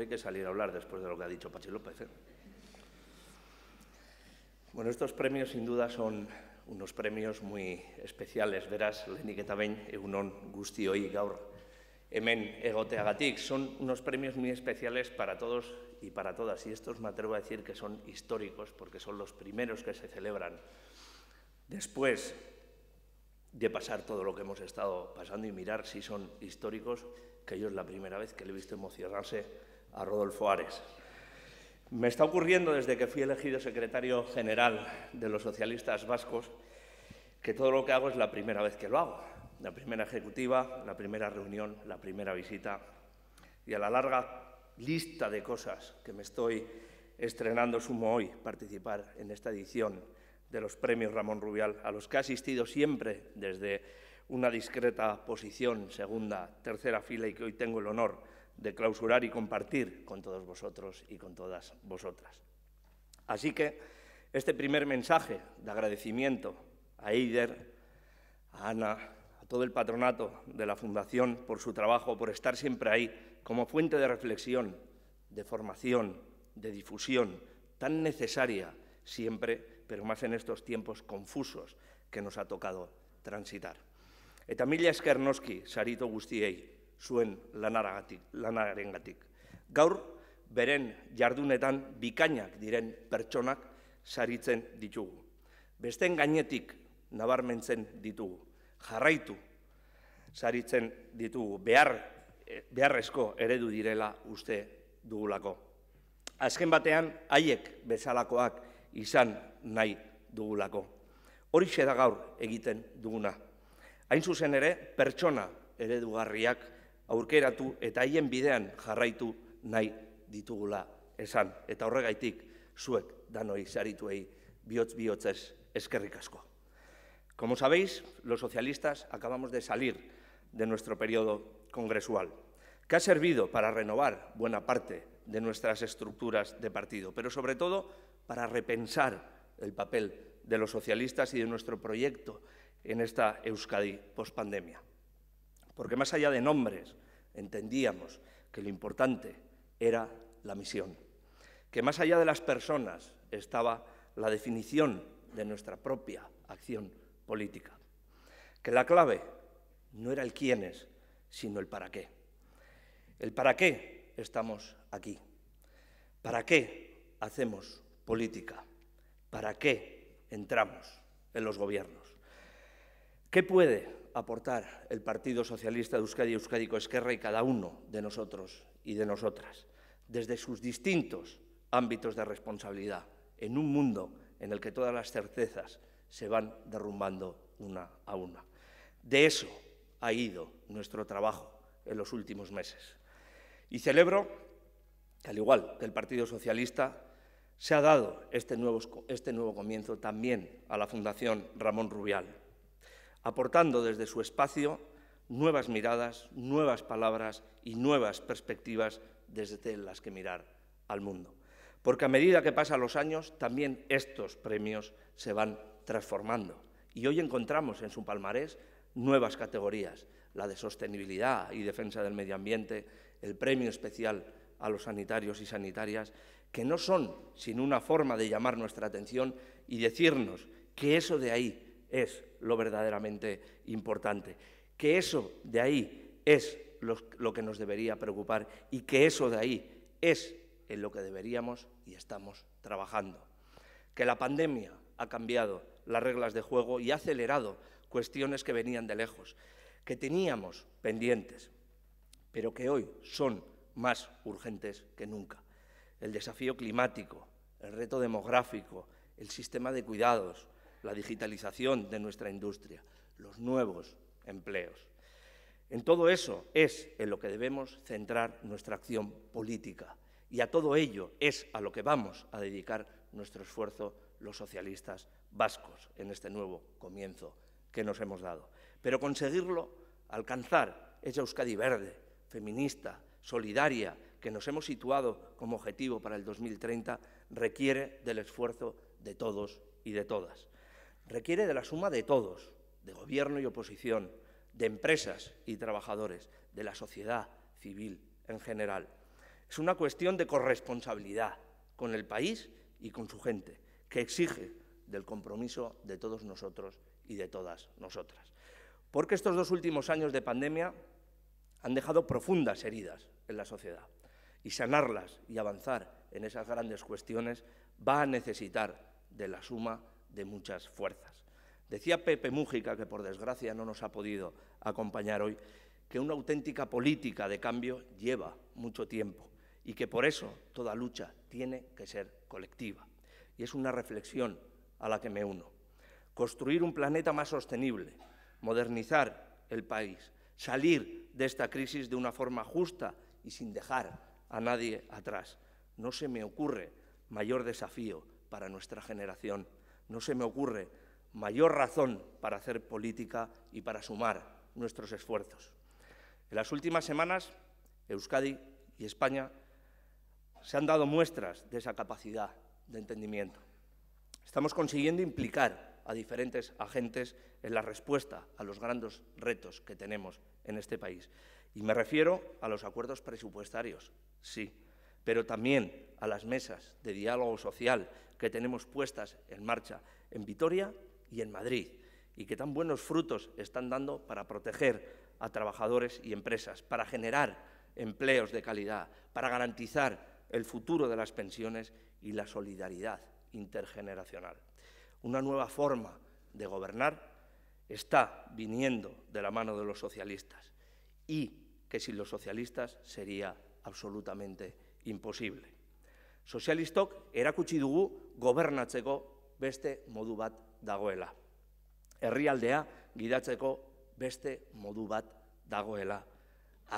hay que salir a hablar después de lo que ha dicho Pachi López. ¿eh? Bueno, estos premios sin duda son unos premios muy especiales, ...verás, Verás, que eta behin, egunon guztioi gaur hemen egoteagatik. Son unos premios muy especiales para todos y para todas, y estos me atrevo a decir que son históricos, porque son los primeros que se celebran después de pasar todo lo que hemos estado pasando y mirar si son históricos, que yo es la primera vez que le he visto emocionarse a Rodolfo Ares. Me está ocurriendo desde que fui elegido secretario general de los socialistas vascos que todo lo que hago es la primera vez que lo hago. La primera ejecutiva, la primera reunión, la primera visita y a la larga lista de cosas que me estoy estrenando sumo hoy participar en esta edición de los premios Ramón Rubial, a los que ha asistido siempre desde una discreta posición, segunda, tercera fila y que hoy tengo el honor de clausurar y compartir con todos vosotros y con todas vosotras. Así que este primer mensaje de agradecimiento a Eider, a Ana, a todo el patronato de la Fundación por su trabajo, por estar siempre ahí como fuente de reflexión, de formación, de difusión, tan necesaria siempre, pero más en estos tiempos confusos que nos ha tocado transitar. Eta mila esker noski, sarito zuen lanaragatik, lanarengatik. Gaur, beren jardunetan bikainak diren pertsonak saritzen ditugu. Besten gainetik nabarmentzen ditugu, jarraitu saritzen ditugu, behar, eh, beharrezko eredu direla uste dugulako. Azken batean, haiek bezalakoak izan nahi dugulako. Horixe da gaur egiten duguna. Hain zuzen ere, pertsona eredugarriak garriak bidean jarraitu ditugula esan. Eta danoi sarituei Como sabéis, los socialistas acabamos de salir de nuestro periodo congresual, que ha servido para renovar buena parte de nuestras estructuras de partido, pero sobre todo para repensar el papel de los socialistas y de nuestro proyecto en esta Euskadi pospandemia porque más allá de nombres, entendíamos que lo importante era la misión, que más allá de las personas estaba la definición de nuestra propia acción política, que la clave no era el quiénes, sino el para qué. El para qué estamos aquí, para qué hacemos política, para qué entramos en los gobiernos, qué puede aportar el Partido Socialista de Euskadi, Euskadi Esquerra y cada uno de nosotros y de nosotras, desde sus distintos ámbitos de responsabilidad, en un mundo en el que todas las certezas se van derrumbando una a una. De eso ha ido nuestro trabajo en los últimos meses. Y celebro que, al igual que el Partido Socialista, se ha dado este nuevo, este nuevo comienzo también a la Fundación Ramón Rubial, aportando desde su espacio nuevas miradas, nuevas palabras y nuevas perspectivas desde las que mirar al mundo. Porque a medida que pasan los años, también estos premios se van transformando. Y hoy encontramos en su palmarés nuevas categorías, la de sostenibilidad y defensa del medio ambiente, el premio especial a los sanitarios y sanitarias, que no son sino una forma de llamar nuestra atención y decirnos que eso de ahí es lo verdaderamente importante. Que eso de ahí es lo, que nos debería preocupar y que eso de ahí es en lo que deberíamos y estamos trabajando. Que la pandemia ha cambiado las reglas de juego y ha acelerado cuestiones que venían de lejos, que teníamos pendientes, pero que hoy son más urgentes que nunca. El desafío climático, el reto demográfico, el sistema de cuidados, la digitalización de nuestra industria, los nuevos empleos. En todo eso es en lo que debemos centrar nuestra acción política y a todo ello es a lo que vamos a dedicar nuestro esfuerzo los socialistas vascos en este nuevo comienzo que nos hemos dado. Pero conseguirlo, alcanzar esa Euskadi verde, feminista, solidaria, que nos hemos situado como objetivo para el 2030, requiere del esfuerzo de todos y de todas requiere de la suma de todos, de gobierno y oposición, de empresas y trabajadores, de la sociedad civil en general. Es una cuestión de corresponsabilidad con el país y con su gente, que exige del compromiso de todos nosotros y de todas nosotras. Porque estos dos últimos años de pandemia han dejado profundas heridas en la sociedad y sanarlas y avanzar en esas grandes cuestiones va a necesitar de la suma de muchas fuerzas. Decía Pepe Mújica, que por desgracia no nos ha podido acompañar hoy, que una auténtica política de cambio lleva mucho tiempo y que por eso toda lucha tiene que ser colectiva. Y es una reflexión a la que me uno. Construir un planeta más sostenible, modernizar el país, salir de esta crisis de una forma justa y sin dejar a nadie atrás. No se me ocurre mayor desafío para nuestra generación no se me ocurre mayor razón para hacer política y para sumar nuestros esfuerzos. En las últimas semanas, Euskadi y España se han dado muestras de esa capacidad de entendimiento. Estamos consiguiendo implicar a diferentes agentes en la respuesta a los grandes retos que tenemos en este país. Y me refiero a los acuerdos presupuestarios, sí, pero también a las mesas de diálogo social que tenemos puestas en marcha en Vitoria y en Madrid, y que tan buenos frutos están dando para proteger a trabajadores y empresas, para generar empleos de calidad, para garantizar el futuro de las pensiones y la solidaridad intergeneracional. Una nueva forma de gobernar está viniendo de la mano de los socialistas y que sin los socialistas sería absolutamente imposible. Sozialistok erakutsi dugu gobernatzeko beste modu bat dagoela. Herrialdea gidatzeko beste modu bat dagoela.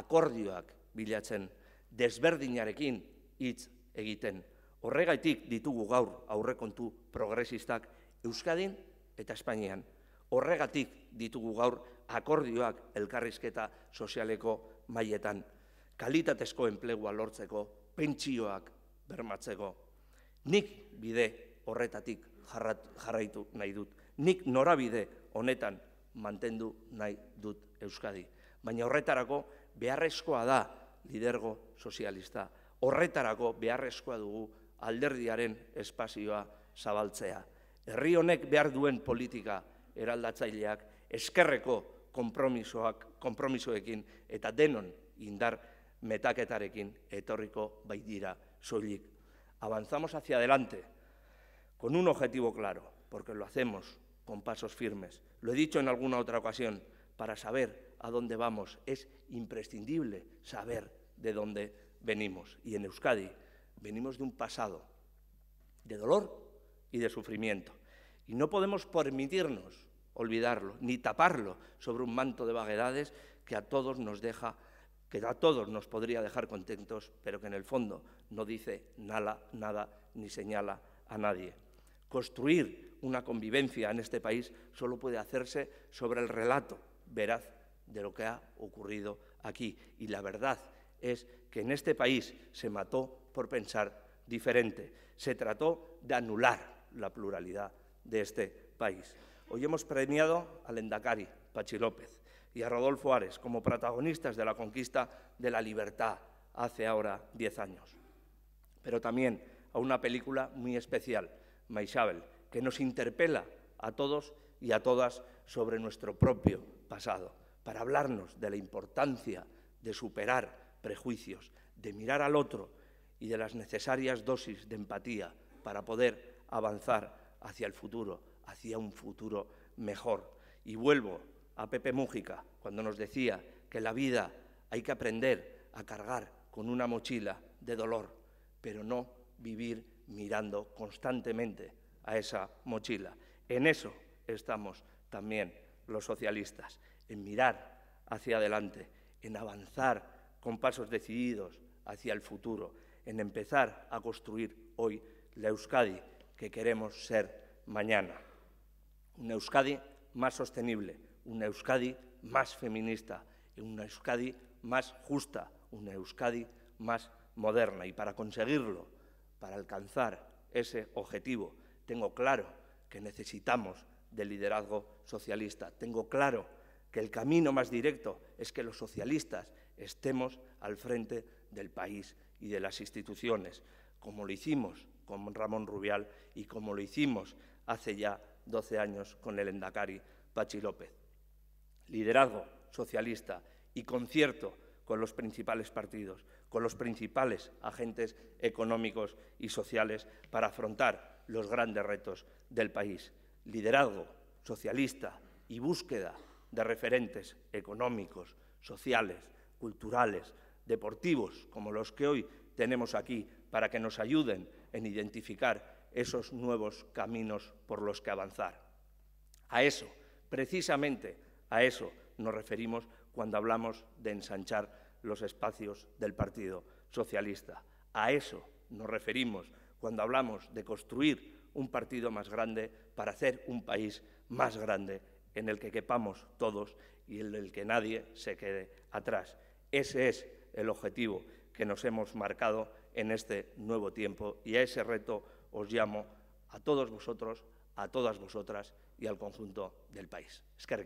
Akordioak bilatzen desberdinarekin hitz egiten. Horregaitik ditugu gaur aurrekontu progresistak Euskadin eta Espainian. Horregatik ditugu gaur akordioak elkarrizketa sozialeko mailetan kalitatezko enplegua lortzeko pentsioak bermatzeko. Nik bide horretatik jarraitu nahi dut. Nik norabide honetan mantendu nahi dut Euskadi. Baina horretarako beharrezkoa da lidergo sozialista. Horretarako beharrezkoa dugu alderdiaren espazioa zabaltzea. Herri honek behar duen politika eraldatzaileak eskerreko konpromisoak, konpromisoekin eta denon indar metaketarekin etorriko baitira soilik. Avanzamos hacia adelante con un objetivo claro, porque lo hacemos con pasos firmes. Lo he dicho en alguna otra ocasión, para saber a dónde vamos es imprescindible saber de dónde venimos. Y en Euskadi venimos de un pasado de dolor y de sufrimiento. Y no podemos permitirnos olvidarlo, ni taparlo sobre un manto de vaguedades que a todos nos deja que a todos nos podría dejar contentos, pero que en el fondo no dice nada, nada ni señala a nadie. Construir una convivencia en este país solo puede hacerse sobre el relato veraz de lo que ha ocurrido aquí. Y la verdad es que en este país se mató por pensar diferente. Se trató de anular la pluralidad de este país. Hoy hemos premiado al Endacari, Pachi López y a Rodolfo Ares como protagonistas de la conquista de la libertad hace ahora 10 años. Pero también a una película muy especial, Maisabel, que nos interpela a todos y a todas sobre nuestro propio pasado, para hablarnos de la importancia de superar prejuicios, de mirar al otro y de las necesarias dosis de empatía para poder avanzar hacia el futuro, hacia un futuro mejor. Y vuelvo a Pepe Mújica cuando nos decía que la vida hay que aprender a cargar con una mochila de dolor, pero no vivir mirando constantemente a esa mochila. En eso estamos también los socialistas, en mirar hacia adelante, en avanzar con pasos decididos hacia el futuro, en empezar a construir hoy la Euskadi que queremos ser mañana. Una Euskadi más sostenible, una Euskadi más feminista, una Euskadi más justa, una Euskadi más moderna. Y para conseguirlo, para alcanzar ese objetivo, tengo claro que necesitamos del liderazgo socialista. Tengo claro que el camino más directo es que los socialistas estemos al frente del país y de las instituciones, como lo hicimos con Ramón Rubial y como lo hicimos hace ya 12 años con el endacari Pachi López liderazgo socialista y concierto con los principales partidos, con los principales agentes económicos y sociales para afrontar los grandes retos del país. Liderazgo socialista y búsqueda de referentes económicos, sociales, culturales, deportivos, como los que hoy tenemos aquí, para que nos ayuden en identificar esos nuevos caminos por los que avanzar. A eso, precisamente, a eso nos referimos cuando hablamos de ensanchar los espacios del Partido Socialista. A eso nos referimos cuando hablamos de construir un partido más grande para hacer un país más grande en el que quepamos todos y en el que nadie se quede atrás. Ese es el objetivo que nos hemos marcado en este nuevo tiempo y a ese reto os llamo a todos vosotros, a todas vosotras y al conjunto del país. Es que